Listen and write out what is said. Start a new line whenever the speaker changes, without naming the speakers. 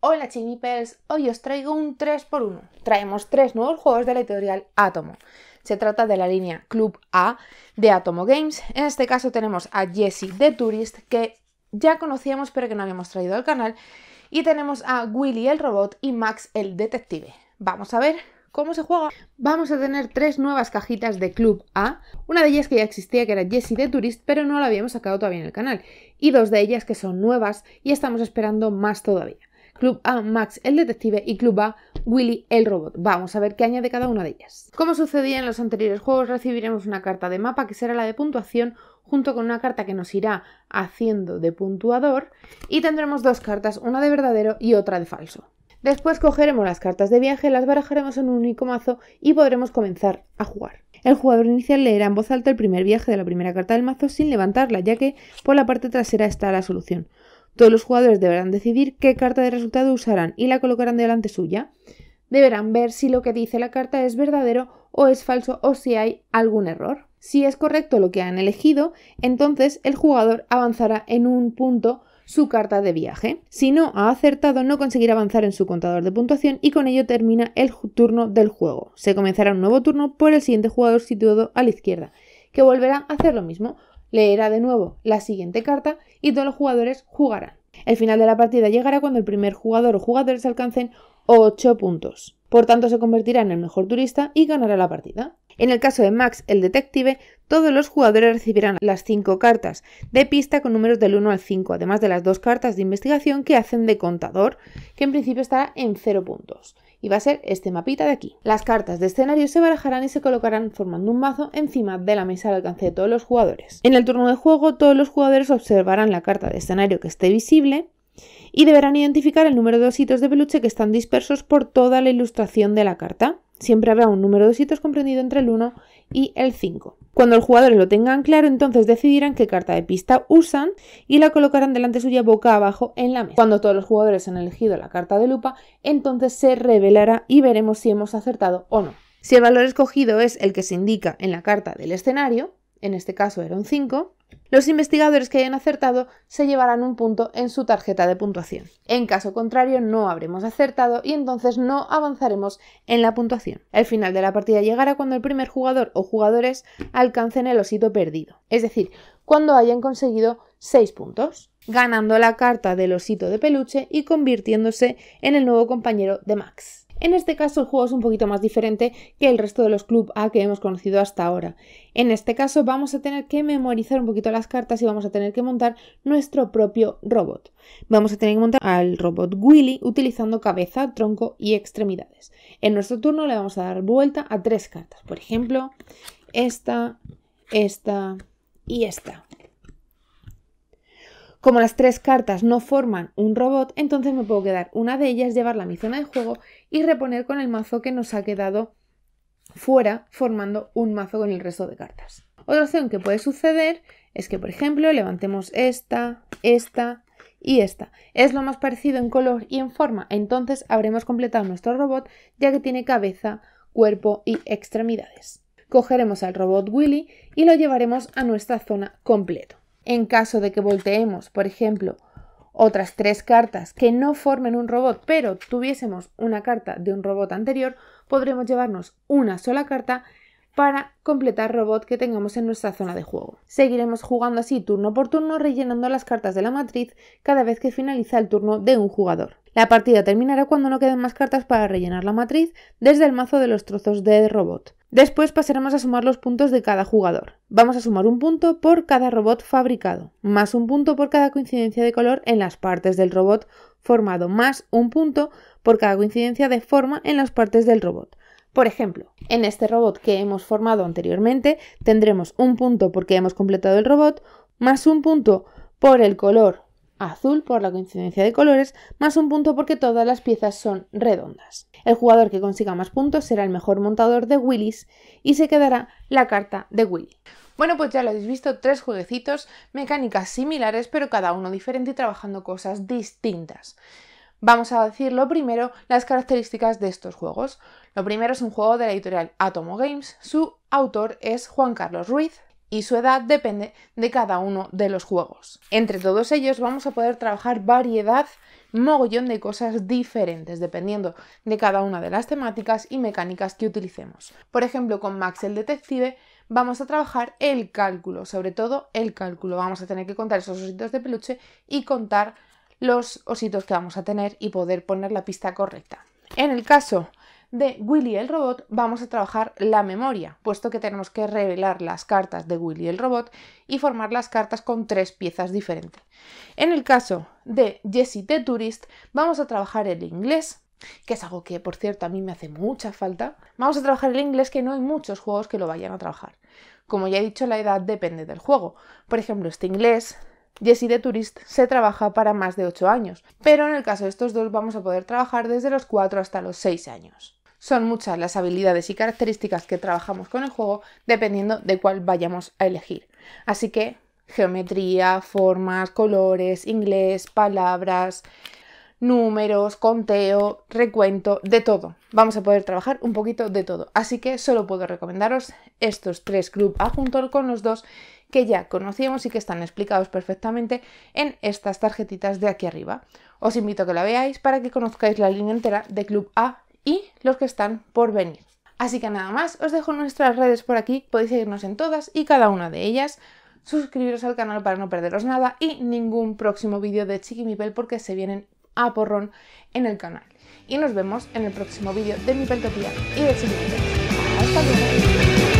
Hola chinipers, hoy os traigo un 3x1. Traemos tres nuevos juegos de la editorial Atomo. Se trata de la línea Club A de Atomo Games. En este caso tenemos a Jesse de Tourist, que ya conocíamos pero que no habíamos traído al canal. Y tenemos a Willy el robot y Max el detective. Vamos a ver ¿Cómo se juega? Vamos a tener tres nuevas cajitas de Club A. Una de ellas que ya existía, que era Jessie de Tourist, pero no la habíamos sacado todavía en el canal. Y dos de ellas que son nuevas y estamos esperando más todavía. Club A Max el detective y Club A Willy el robot. Vamos a ver qué añade cada una de ellas. Como sucedía en los anteriores juegos, recibiremos una carta de mapa que será la de puntuación junto con una carta que nos irá haciendo de puntuador y tendremos dos cartas, una de verdadero y otra de falso. Después cogeremos las cartas de viaje, las barajaremos en un único mazo y podremos comenzar a jugar. El jugador inicial leerá en voz alta el primer viaje de la primera carta del mazo sin levantarla, ya que por la parte trasera está la solución. Todos los jugadores deberán decidir qué carta de resultado usarán y la colocarán delante suya. Deberán ver si lo que dice la carta es verdadero o es falso o si hay algún error. Si es correcto lo que han elegido, entonces el jugador avanzará en un punto su carta de viaje. Si no ha acertado, no conseguirá avanzar en su contador de puntuación y con ello termina el turno del juego. Se comenzará un nuevo turno por el siguiente jugador situado a la izquierda, que volverá a hacer lo mismo. Leerá de nuevo la siguiente carta y todos los jugadores jugarán. El final de la partida llegará cuando el primer jugador o jugadores alcancen 8 puntos. Por tanto, se convertirá en el mejor turista y ganará la partida. En el caso de Max, el detective, todos los jugadores recibirán las cinco cartas de pista con números del 1 al 5, además de las dos cartas de investigación que hacen de contador, que en principio estará en 0 puntos. Y va a ser este mapita de aquí. Las cartas de escenario se barajarán y se colocarán formando un mazo encima de la mesa al alcance de todos los jugadores. En el turno de juego, todos los jugadores observarán la carta de escenario que esté visible y deberán identificar el número de ositos de peluche que están dispersos por toda la ilustración de la carta. Siempre habrá un número de sitios comprendido entre el 1 y el 5. Cuando los jugadores lo tengan claro, entonces decidirán qué carta de pista usan y la colocarán delante suya boca abajo en la mesa. Cuando todos los jugadores han elegido la carta de lupa, entonces se revelará y veremos si hemos acertado o no. Si el valor escogido es el que se indica en la carta del escenario, en este caso era un 5, los investigadores que hayan acertado se llevarán un punto en su tarjeta de puntuación. En caso contrario, no habremos acertado y entonces no avanzaremos en la puntuación. El final de la partida llegará cuando el primer jugador o jugadores alcancen el osito perdido, es decir, cuando hayan conseguido 6 puntos, ganando la carta del osito de peluche y convirtiéndose en el nuevo compañero de Max. En este caso el juego es un poquito más diferente que el resto de los club A que hemos conocido hasta ahora. En este caso vamos a tener que memorizar un poquito las cartas y vamos a tener que montar nuestro propio robot. Vamos a tener que montar al robot Willy utilizando cabeza, tronco y extremidades. En nuestro turno le vamos a dar vuelta a tres cartas, por ejemplo, esta, esta y esta. Como las tres cartas no forman un robot, entonces me puedo quedar una de ellas, llevarla a mi zona de juego y reponer con el mazo que nos ha quedado fuera, formando un mazo con el resto de cartas. Otra opción que puede suceder es que, por ejemplo, levantemos esta, esta y esta. Es lo más parecido en color y en forma, entonces habremos completado nuestro robot ya que tiene cabeza, cuerpo y extremidades. Cogeremos al robot Willy y lo llevaremos a nuestra zona completo en caso de que volteemos, por ejemplo, otras tres cartas que no formen un robot, pero tuviésemos una carta de un robot anterior, podremos llevarnos una sola carta para completar robot que tengamos en nuestra zona de juego. Seguiremos jugando así turno por turno, rellenando las cartas de la matriz cada vez que finaliza el turno de un jugador. La partida terminará cuando no queden más cartas para rellenar la matriz desde el mazo de los trozos de robot. Después pasaremos a sumar los puntos de cada jugador. Vamos a sumar un punto por cada robot fabricado, más un punto por cada coincidencia de color en las partes del robot formado, más un punto por cada coincidencia de forma en las partes del robot. Por ejemplo, en este robot que hemos formado anteriormente tendremos un punto porque hemos completado el robot, más un punto por el color azul por la coincidencia de colores, más un punto porque todas las piezas son redondas. El jugador que consiga más puntos será el mejor montador de Willis y se quedará la carta de Willy. Bueno, pues ya lo habéis visto, tres jueguecitos, mecánicas similares, pero cada uno diferente y trabajando cosas distintas. Vamos a decir lo primero las características de estos juegos. Lo primero es un juego de la editorial Atomo Games. Su autor es Juan Carlos Ruiz, y su edad depende de cada uno de los juegos. Entre todos ellos vamos a poder trabajar variedad, mogollón de cosas diferentes dependiendo de cada una de las temáticas y mecánicas que utilicemos. Por ejemplo, con Max el Detective vamos a trabajar el cálculo, sobre todo el cálculo. Vamos a tener que contar esos ositos de peluche y contar los ositos que vamos a tener y poder poner la pista correcta. En el caso de Willy el robot vamos a trabajar la memoria, puesto que tenemos que revelar las cartas de Willy el robot y formar las cartas con tres piezas diferentes. En el caso de Jessie the Tourist vamos a trabajar el inglés, que es algo que por cierto a mí me hace mucha falta. Vamos a trabajar el inglés que no hay muchos juegos que lo vayan a trabajar. Como ya he dicho, la edad depende del juego. Por ejemplo, este inglés Jessie the Tourist se trabaja para más de 8 años, pero en el caso de estos dos vamos a poder trabajar desde los 4 hasta los 6 años. Son muchas las habilidades y características que trabajamos con el juego dependiendo de cuál vayamos a elegir. Así que geometría, formas, colores, inglés, palabras, números, conteo, recuento, de todo. Vamos a poder trabajar un poquito de todo. Así que solo puedo recomendaros estos tres Club A junto con los dos que ya conocíamos y que están explicados perfectamente en estas tarjetitas de aquí arriba. Os invito a que la veáis para que conozcáis la línea entera de Club A y los que están por venir. Así que nada más, os dejo nuestras redes por aquí, podéis seguirnos en todas y cada una de ellas, suscribiros al canal para no perderos nada y ningún próximo vídeo de Chiqui Mipel. porque se vienen a porrón en el canal. Y nos vemos en el próximo vídeo de Mi Peltopía y de Mipel. ¡Hasta luego!